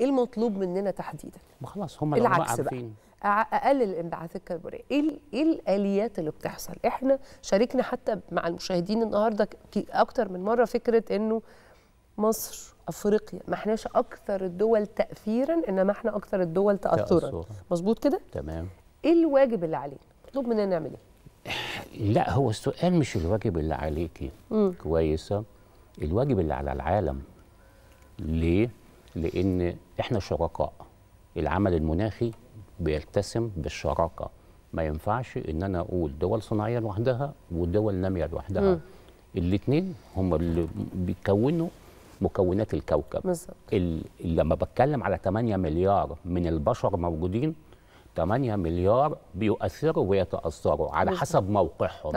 ايه المطلوب مننا تحديدا ما خلاص هم العكس بقى اقلل الانبعاثات الكربونيه ايه ايه الاليات اللي بتحصل احنا شاركنا حتى مع المشاهدين النهارده اكتر من مره فكره انه مصر افريقيا ما احناش اكثر الدول تاثيرا انما احنا اكثر الدول تاثرا مظبوط كده تمام ايه الواجب اللي علينا مطلوب مننا نعمل ايه لا هو السؤال مش الواجب اللي عليكي كويسه الواجب اللي على العالم ليه لان احنا شركاء العمل المناخي بيلتسم بالشراكه ما ينفعش ان انا اقول دول صناعيه لوحدها ودول ناميه لوحدها الاثنين هم اللي بيكونوا مكونات الكوكب بالظبط لما بتكلم على 8 مليار من البشر موجودين 8 مليار بيؤثروا ويتاثروا على بالزبط. حسب موقعهم